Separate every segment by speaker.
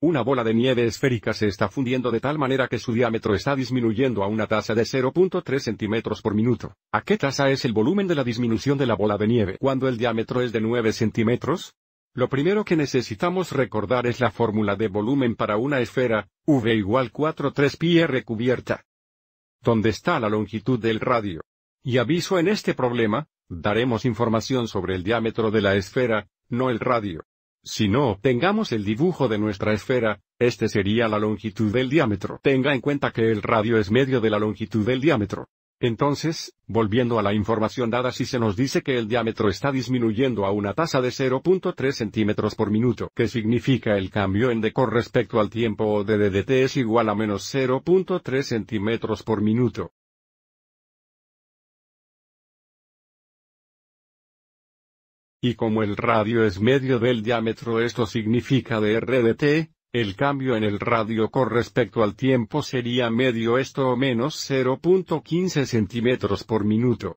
Speaker 1: Una bola de nieve esférica se está fundiendo de tal manera que su diámetro está disminuyendo a una tasa de 0.3 centímetros por minuto. ¿A qué tasa es el volumen de la disminución de la bola de nieve cuando el diámetro es de 9 centímetros? Lo primero que necesitamos recordar es la fórmula de volumen para una esfera, V igual 43 pi R cubierta. ¿Dónde está la longitud del radio? Y aviso en este problema, daremos información sobre el diámetro de la esfera, no el radio. Si no obtengamos el dibujo de nuestra esfera, este sería la longitud del diámetro. Tenga en cuenta que el radio es medio de la longitud del diámetro. Entonces, volviendo a la información dada si se nos dice que el diámetro está disminuyendo a una tasa de 0.3 centímetros por minuto, que significa el cambio en decor respecto al tiempo o de DDT es igual a menos 0.3 centímetros por minuto. Y como el radio es medio del diámetro esto significa de R T, el cambio en el radio con respecto al tiempo sería medio esto o menos 0.15 centímetros por minuto.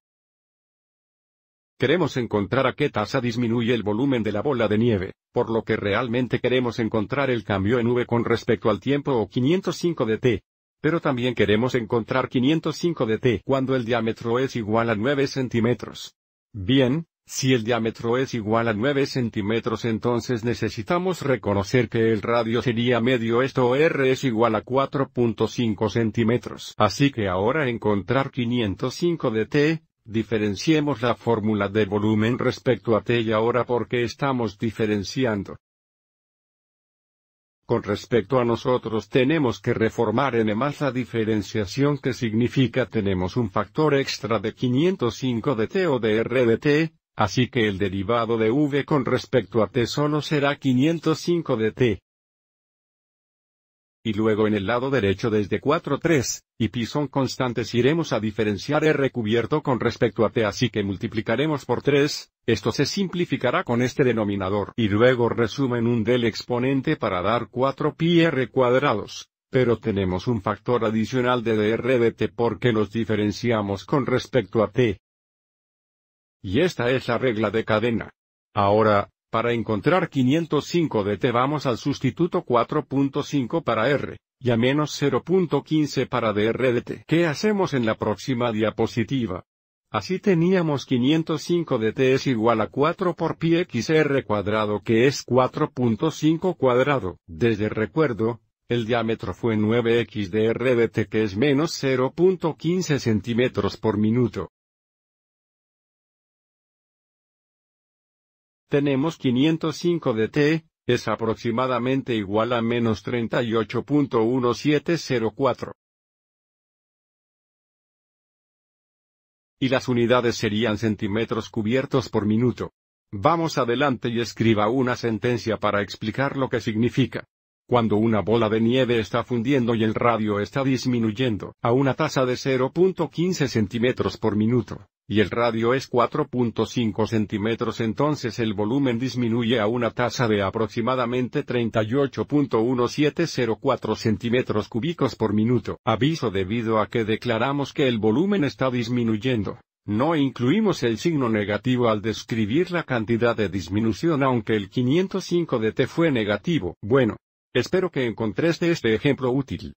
Speaker 1: Queremos encontrar a qué tasa disminuye el volumen de la bola de nieve, por lo que realmente queremos encontrar el cambio en V con respecto al tiempo o 505 de T. Pero también queremos encontrar 505 de T cuando el diámetro es igual a 9 centímetros. Bien, si el diámetro es igual a 9 centímetros entonces necesitamos reconocer que el radio sería medio esto R es igual a 4.5 centímetros. Así que ahora encontrar 505 de T, diferenciemos la fórmula de volumen respecto a T y ahora porque estamos diferenciando. Con respecto a nosotros tenemos que reformar n más la diferenciación que significa tenemos un factor extra de 505 de T o de R de T, Así que el derivado de v con respecto a t solo será 505 de t. Y luego en el lado derecho desde 4 3, y pi son constantes iremos a diferenciar r cubierto con respecto a t así que multiplicaremos por 3, esto se simplificará con este denominador y luego resumen un del exponente para dar 4 pi r cuadrados pero tenemos un factor adicional de dr de t porque los diferenciamos con respecto a t. Y esta es la regla de cadena. Ahora, para encontrar 505 de vamos al sustituto 4.5 para r, y a menos 0.15 para dr de ¿Qué hacemos en la próxima diapositiva? Así teníamos 505 de t es igual a 4 por pi xr cuadrado que es 4.5 cuadrado. Desde recuerdo, el diámetro fue 9x dr de que es menos 0.15 centímetros por minuto. tenemos 505 de t, es aproximadamente igual a menos 38.1704. Y las unidades serían centímetros cubiertos por minuto. Vamos adelante y escriba una sentencia para explicar lo que significa. Cuando una bola de nieve está fundiendo y el radio está disminuyendo a una tasa de 0.15 centímetros por minuto, y el radio es 4.5 centímetros entonces el volumen disminuye a una tasa de aproximadamente 38.1704 centímetros cúbicos por minuto. Aviso debido a que declaramos que el volumen está disminuyendo. No incluimos el signo negativo al describir la cantidad de disminución aunque el 505 de T fue negativo. Bueno. Espero que encontréste este ejemplo útil.